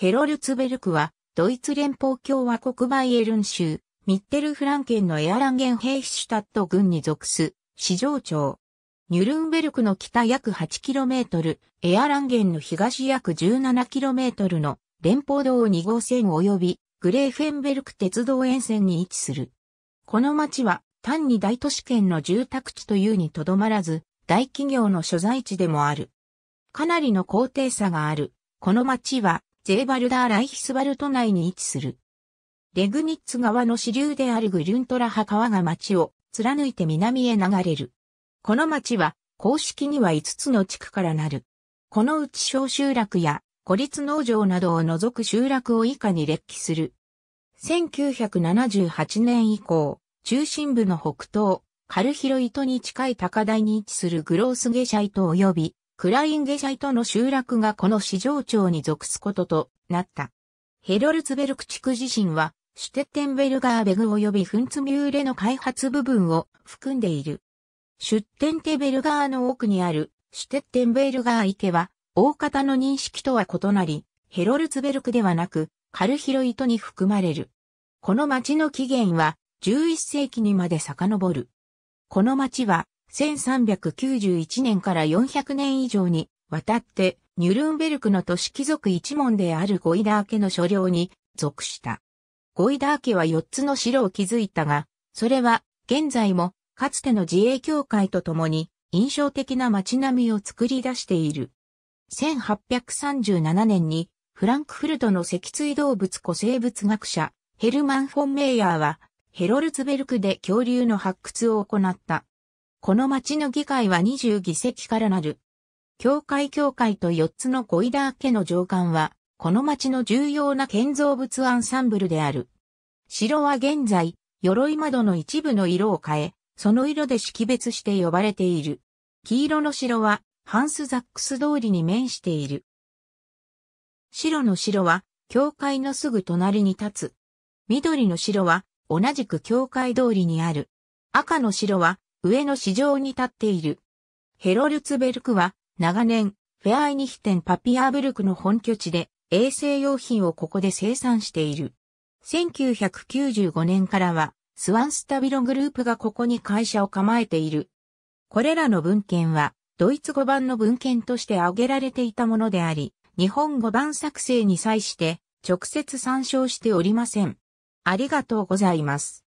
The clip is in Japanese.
ヘロルツベルクは、ドイツ連邦共和国バイエルン州、ミッテルフランケンのエアランゲンヘイシュタット郡に属す、市場町。ニュルンベルクの北約 8km、エアランゲンの東約 17km の連邦道2号線及びグレーフェンベルク鉄道沿線に位置する。この町は単に大都市圏の住宅地というにとどまらず、大企業の所在地でもある。かなりの高低差がある。この町はジェーバルダー・ライヒスバルト内に位置する。レグニッツ川の支流であるグリュントラハ川が町を貫いて南へ流れる。この町は公式には5つの地区からなる。このうち小集落や孤立農場などを除く集落を以下に列記する。1978年以降、中心部の北東、カルヒロイトに近い高台に位置するグロースゲシャイト及びクラインゲシャイトの集落がこの市場町に属すこととなった。ヘロルツベルク地区自身は、シュテッテンベルガーベグ及びフンツミューレの開発部分を含んでいる。シュッテンテベルガーの奥にあるシュテッテンベルガー池は、大方の認識とは異なり、ヘロルツベルクではなく、カルヒロイトに含まれる。この町の起源は、11世紀にまで遡る。この町は、1391年から400年以上にわたってニュルンベルクの都市貴族一門であるゴイダー家の所領に属した。ゴイダー家は4つの城を築いたが、それは現在もかつての自営協会とともに印象的な街並みを作り出している。1837年にフランクフルトの脊椎動物古生物学者ヘルマン・フォン・メイヤーはヘロルツベルクで恐竜の発掘を行った。この町の議会は20議席からなる。教会教会と4つのゴイダー家の上官は、この町の重要な建造物アンサンブルである。城は現在、鎧窓の一部の色を変え、その色で識別して呼ばれている。黄色の城は、ハンスザックス通りに面している。白の城は、教会のすぐ隣に立つ。緑の城は、同じく教会通りにある。赤の城は、上の市場に立っている。ヘロルツベルクは長年フェアイニヒテンパピアーブルクの本拠地で衛生用品をここで生産している。1995年からはスワンスタビログループがここに会社を構えている。これらの文献はドイツ語版の文献として挙げられていたものであり、日本語版作成に際して直接参照しておりません。ありがとうございます。